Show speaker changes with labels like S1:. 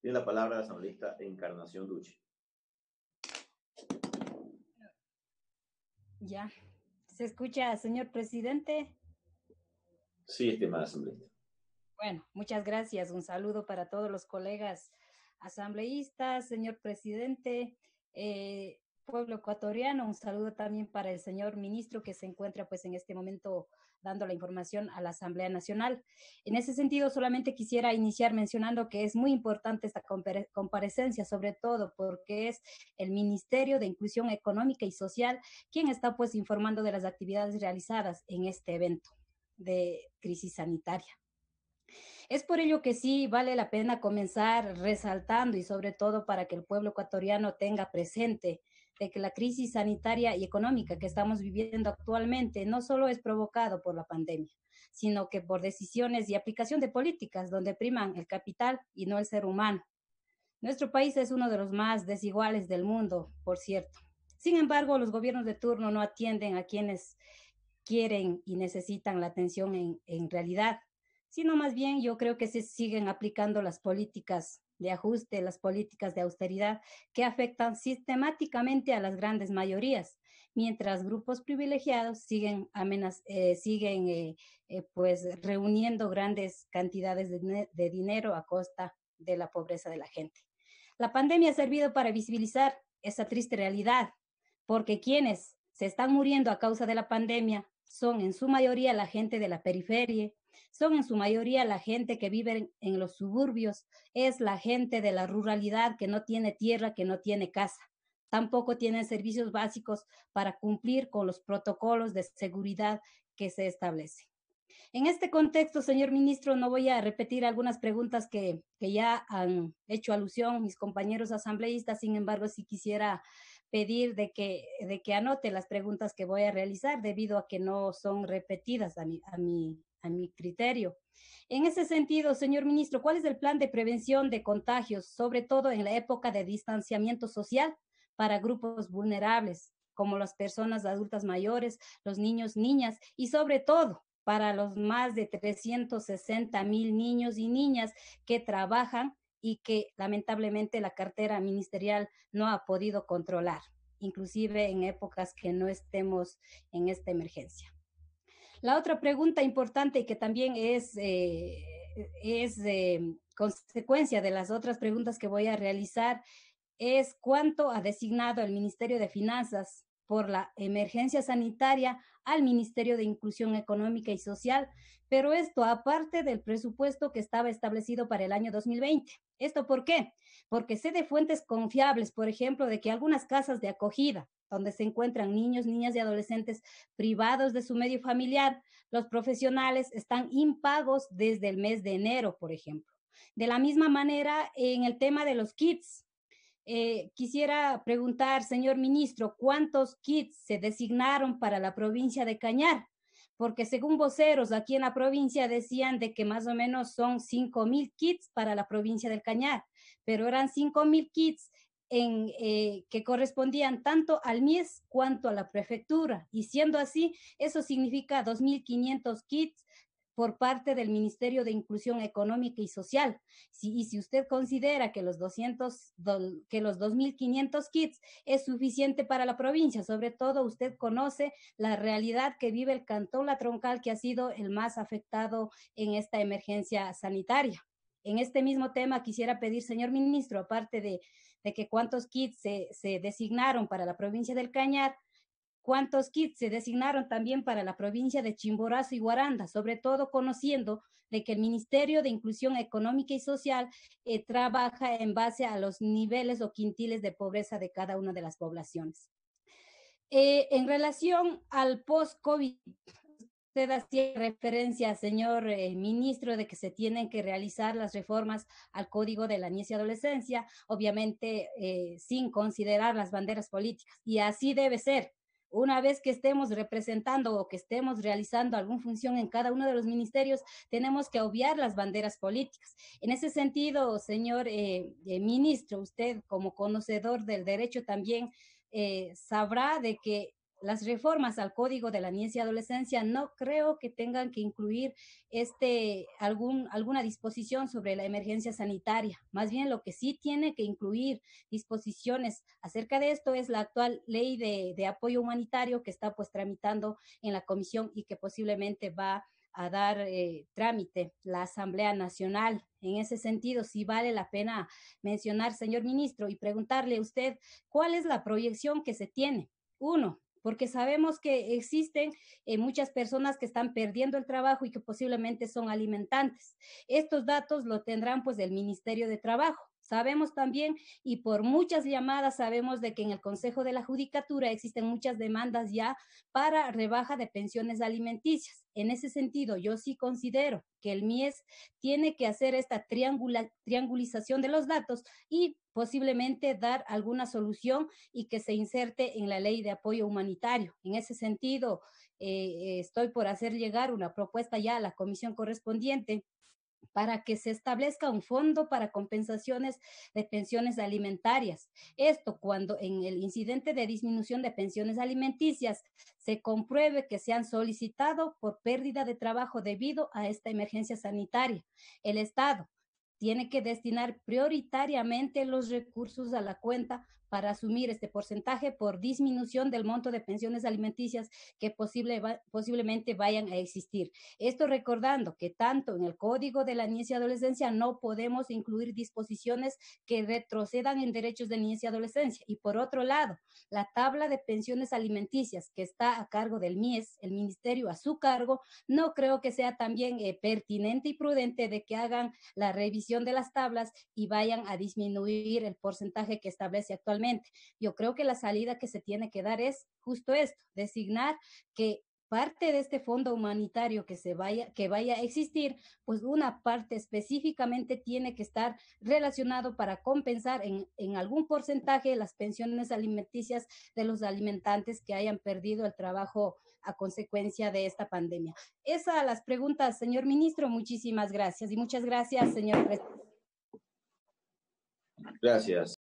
S1: Tiene la palabra la asambleísta Encarnación Duche. Ya. ¿Se escucha, señor presidente? Sí, estimada asambleísta. Bueno, muchas gracias. Un saludo para todos los colegas asambleístas, señor presidente, eh, pueblo ecuatoriano. Un saludo también para el señor ministro que se encuentra pues en este momento dando la información a la Asamblea Nacional. En ese sentido, solamente quisiera iniciar mencionando que es muy importante esta comparecencia, sobre todo porque es el Ministerio de Inclusión Económica y Social quien está pues informando de las actividades realizadas en este evento de crisis sanitaria. Es por ello que sí vale la pena comenzar resaltando y sobre todo para que el pueblo ecuatoriano tenga presente de que la crisis sanitaria y económica que estamos viviendo actualmente no solo es provocado por la pandemia, sino que por decisiones y aplicación de políticas donde priman el capital y no el ser humano. Nuestro país es uno de los más desiguales del mundo, por cierto. Sin embargo, los gobiernos de turno no atienden a quienes quieren y necesitan la atención en, en realidad, sino más bien yo creo que se siguen aplicando las políticas de ajuste las políticas de austeridad que afectan sistemáticamente a las grandes mayorías, mientras grupos privilegiados siguen, eh, siguen eh, eh, pues reuniendo grandes cantidades de, de dinero a costa de la pobreza de la gente. La pandemia ha servido para visibilizar esa triste realidad, porque quienes se están muriendo a causa de la pandemia son en su mayoría la gente de la periferia, son en su mayoría la gente que vive en, los suburbios, es la gente de la ruralidad que no tiene tierra, que no tiene casa. Tampoco tienen servicios básicos para cumplir con los protocolos de seguridad que se establecen. En este contexto, señor ministro, no voy a repetir algunas preguntas que, ya han hecho alusión mis compañeros asambleístas, sin embargo, sí quisiera pedir de que, anote las preguntas que voy a realizar debido a que no son repetidas a mi, a mi, a mi criterio. En ese sentido, señor ministro, ¿cuál es el plan de prevención de contagios, sobre todo en la época de distanciamiento social para grupos vulnerables, como las personas adultas mayores, los niños, niñas y sobre todo para los más de 360 mil niños y niñas que trabajan y que lamentablemente la cartera ministerial no ha podido controlar, inclusive en épocas que no estemos en esta emergencia? La otra pregunta importante que también es, eh, es consecuencia de las otras preguntas que voy a realizar es cuánto ha designado el Ministerio de Finanzas por la emergencia sanitaria al Ministerio de Inclusión Económica y Social, pero esto aparte del presupuesto que estaba establecido para el año 2020. ¿Esto por qué? Porque sé de fuentes confiables, por ejemplo, de que algunas casas de acogida donde se encuentran niños, niñas y adolescentes privados de su medio familiar, los profesionales están impagos desde el mes de enero, por ejemplo. De la misma manera, en el tema de los kits, eh, quisiera preguntar, señor ministro, ¿cuántos kits se designaron para la provincia de Cañar? Porque según voceros aquí en la provincia decían de que más o menos son 5.000 kits para la provincia del Cañar, pero eran 5.000 kits en, eh, que correspondían tanto al MIES cuanto a la prefectura. Y siendo así, eso significa 2.500 kits por parte del Ministerio de Inclusión Económica y Social. Si, y si usted considera que los 200, que los 2.500 kits es suficiente para la provincia, sobre todo usted conoce la realidad que vive el Cantón La Troncal, que ha sido el más afectado en esta emergencia sanitaria. En este mismo tema quisiera pedir, señor ministro, aparte de de que cuántos kits se, designaron para la provincia del Cañar, cuántos kits se designaron también para la provincia de Chimborazo y Guaranda, sobre todo conociendo de que el Ministerio de Inclusión Económica y Social eh, trabaja en base a los niveles o quintiles de pobreza de cada una de las poblaciones. Eh, en relación al post-COVID, Usted hacía referencia, señor eh, ministro, de que se tienen que realizar las reformas al Código de la Niñez y Adolescencia, obviamente eh, sin considerar las banderas políticas. Y así debe ser. Una vez que estemos representando o que estemos realizando alguna función en cada uno de los ministerios, tenemos que obviar las banderas políticas. En ese sentido, señor eh, ministro, usted como conocedor del derecho también sabrá de que las reformas al Código de la Niñez y Adolescencia no creo que tengan que incluir este, algún, alguna disposición sobre la emergencia sanitaria. Más bien lo que sí tiene que incluir disposiciones acerca de esto es la actual ley de, apoyo humanitario que está pues tramitando en la comisión y que posiblemente va a dar eh, trámite la Asamblea Nacional. En ese sentido, sí vale la pena mencionar, señor ministro, y preguntarle a usted cuál es la proyección que se tiene. Uno, porque sabemos que existen eh, muchas personas que están perdiendo el trabajo y que posiblemente son alimentantes. Estos datos lo tendrán pues el Ministerio de Trabajo. Sabemos también y por muchas llamadas sabemos de que en el Consejo de la Judicatura existen muchas demandas ya para rebaja de pensiones alimenticias. En ese sentido, yo sí considero que el MIES tiene que hacer esta triangulización de los datos y posiblemente dar alguna solución y que se inserte en la ley de apoyo humanitario. En ese sentido, eh, estoy por hacer llegar una propuesta ya a la comisión correspondiente para que se establezca un fondo para compensaciones de pensiones alimentarias. Esto cuando en el incidente de disminución de pensiones alimenticias se compruebe que se han solicitado por pérdida de trabajo debido a esta emergencia sanitaria. El Estado tiene que destinar prioritariamente los recursos a la cuenta para asumir este porcentaje por disminución del monto de pensiones alimenticias que posible, posiblemente vayan a existir. Esto recordando que tanto en el Código de la Niñez y Adolescencia no podemos incluir disposiciones que retrocedan en derechos de niñez y adolescencia. Y por otro lado, la tabla de pensiones alimenticias que está a cargo del MIES, el ministerio a su cargo, no creo que sea también eh, pertinente y prudente de que hagan la revisión de las tablas y vayan a disminuir el porcentaje que establece actualmente yo creo que la salida que se tiene que dar es justo esto, designar que parte de este fondo humanitario que se vaya que vaya a existir, pues una parte específicamente tiene que estar relacionado para compensar en, algún porcentaje las pensiones alimenticias de los alimentantes que hayan perdido el trabajo a consecuencia de esta pandemia. Esas a las preguntas, señor ministro, muchísimas gracias y muchas gracias, señor presidente. Gracias.